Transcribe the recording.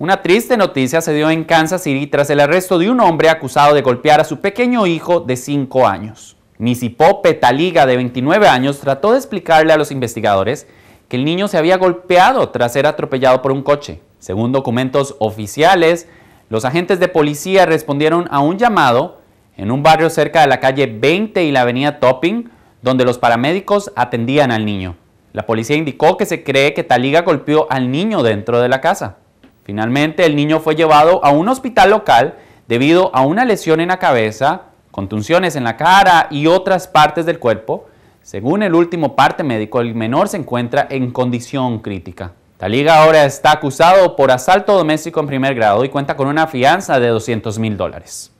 Una triste noticia se dio en Kansas City tras el arresto de un hombre acusado de golpear a su pequeño hijo de 5 años. Pope Petaliga, de 29 años, trató de explicarle a los investigadores que el niño se había golpeado tras ser atropellado por un coche. Según documentos oficiales, los agentes de policía respondieron a un llamado en un barrio cerca de la calle 20 y la avenida Topping, donde los paramédicos atendían al niño. La policía indicó que se cree que Taliga golpeó al niño dentro de la casa. Finalmente, el niño fue llevado a un hospital local debido a una lesión en la cabeza, contunciones en la cara y otras partes del cuerpo. Según el último parte médico, el menor se encuentra en condición crítica. Taliga ahora está acusado por asalto doméstico en primer grado y cuenta con una fianza de 200 mil dólares.